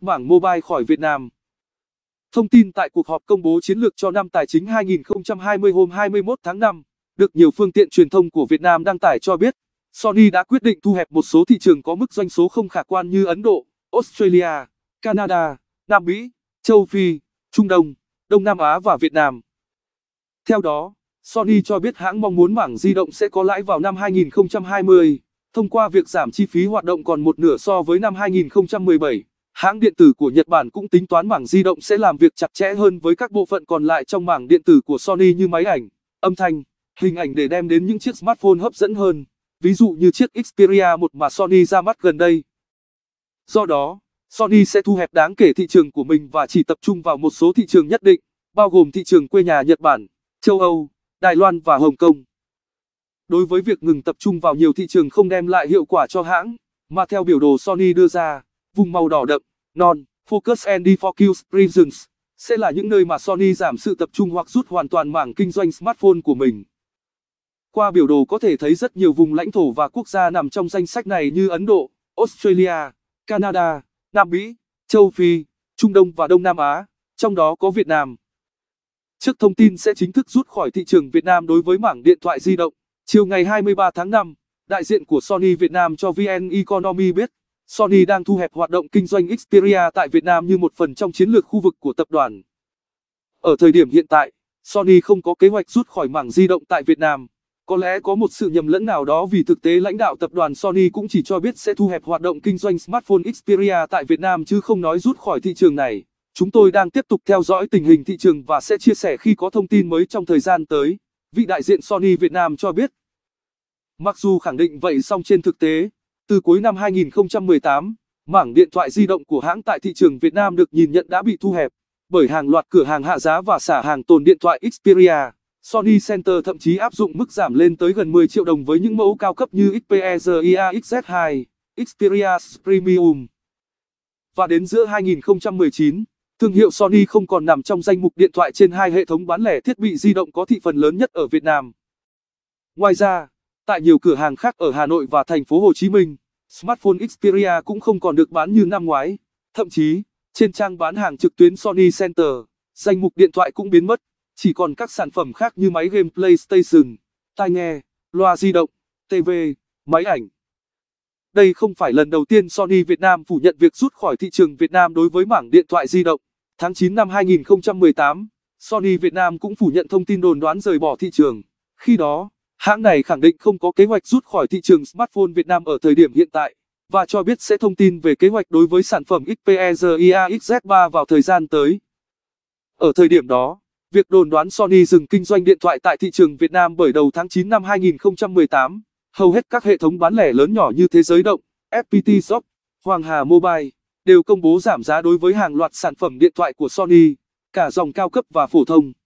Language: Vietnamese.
rút mảng mobile khỏi Việt Nam. Thông tin tại cuộc họp công bố chiến lược cho năm tài chính 2020 hôm 21 tháng 5, được nhiều phương tiện truyền thông của Việt Nam đăng tải cho biết, Sony đã quyết định thu hẹp một số thị trường có mức doanh số không khả quan như Ấn Độ, Australia, Canada, Nam Mỹ, Châu Phi, Trung Đông, Đông Nam Á và Việt Nam. Theo đó, Sony cho biết hãng mong muốn mảng di động sẽ có lãi vào năm 2020, thông qua việc giảm chi phí hoạt động còn một nửa so với năm 2017 hãng điện tử của Nhật Bản cũng tính toán mảng di động sẽ làm việc chặt chẽ hơn với các bộ phận còn lại trong mảng điện tử của Sony như máy ảnh, âm thanh, hình ảnh để đem đến những chiếc smartphone hấp dẫn hơn, ví dụ như chiếc Xperia 1 mà Sony ra mắt gần đây. Do đó, Sony sẽ thu hẹp đáng kể thị trường của mình và chỉ tập trung vào một số thị trường nhất định, bao gồm thị trường quê nhà Nhật Bản, châu Âu, Đài Loan và Hồng Kông. Đối với việc ngừng tập trung vào nhiều thị trường không đem lại hiệu quả cho hãng, mà theo biểu đồ Sony đưa ra, vùng màu đỏ đậm Non, Focus and defocus regions sẽ là những nơi mà Sony giảm sự tập trung hoặc rút hoàn toàn mảng kinh doanh smartphone của mình. Qua biểu đồ có thể thấy rất nhiều vùng lãnh thổ và quốc gia nằm trong danh sách này như Ấn Độ, Australia, Canada, Nam Mỹ, Châu Phi, Trung Đông và Đông Nam Á, trong đó có Việt Nam. Trước thông tin sẽ chính thức rút khỏi thị trường Việt Nam đối với mảng điện thoại di động, chiều ngày 23 tháng 5, đại diện của Sony Việt Nam cho VN Economy biết, Sony đang thu hẹp hoạt động kinh doanh Xperia tại Việt Nam như một phần trong chiến lược khu vực của tập đoàn. Ở thời điểm hiện tại, Sony không có kế hoạch rút khỏi mảng di động tại Việt Nam. Có lẽ có một sự nhầm lẫn nào đó vì thực tế lãnh đạo tập đoàn Sony cũng chỉ cho biết sẽ thu hẹp hoạt động kinh doanh smartphone Xperia tại Việt Nam chứ không nói rút khỏi thị trường này. Chúng tôi đang tiếp tục theo dõi tình hình thị trường và sẽ chia sẻ khi có thông tin mới trong thời gian tới, vị đại diện Sony Việt Nam cho biết. Mặc dù khẳng định vậy song trên thực tế, từ cuối năm 2018, mảng điện thoại di động của hãng tại thị trường Việt Nam được nhìn nhận đã bị thu hẹp bởi hàng loạt cửa hàng hạ giá và xả hàng tồn điện thoại Xperia. Sony Center thậm chí áp dụng mức giảm lên tới gần 10 triệu đồng với những mẫu cao cấp như Xperia XZ2, Xperia Premium. Và đến giữa 2019, thương hiệu Sony không còn nằm trong danh mục điện thoại trên hai hệ thống bán lẻ thiết bị di động có thị phần lớn nhất ở Việt Nam. Ngoài ra, Tại nhiều cửa hàng khác ở Hà Nội và thành phố Hồ Chí Minh, smartphone Xperia cũng không còn được bán như năm ngoái. Thậm chí, trên trang bán hàng trực tuyến Sony Center, danh mục điện thoại cũng biến mất, chỉ còn các sản phẩm khác như máy game PlayStation, tai nghe, loa di động, TV, máy ảnh. Đây không phải lần đầu tiên Sony Việt Nam phủ nhận việc rút khỏi thị trường Việt Nam đối với mảng điện thoại di động. Tháng 9 năm 2018, Sony Việt Nam cũng phủ nhận thông tin đồn đoán rời bỏ thị trường. Khi đó, Hãng này khẳng định không có kế hoạch rút khỏi thị trường smartphone Việt Nam ở thời điểm hiện tại và cho biết sẽ thông tin về kế hoạch đối với sản phẩm Xperia XZ3 vào thời gian tới. Ở thời điểm đó, việc đồn đoán Sony dừng kinh doanh điện thoại tại thị trường Việt Nam bởi đầu tháng 9 năm 2018, hầu hết các hệ thống bán lẻ lớn nhỏ như Thế giới động, FPT Shop, Hoàng Hà Mobile đều công bố giảm giá đối với hàng loạt sản phẩm điện thoại của Sony, cả dòng cao cấp và phổ thông.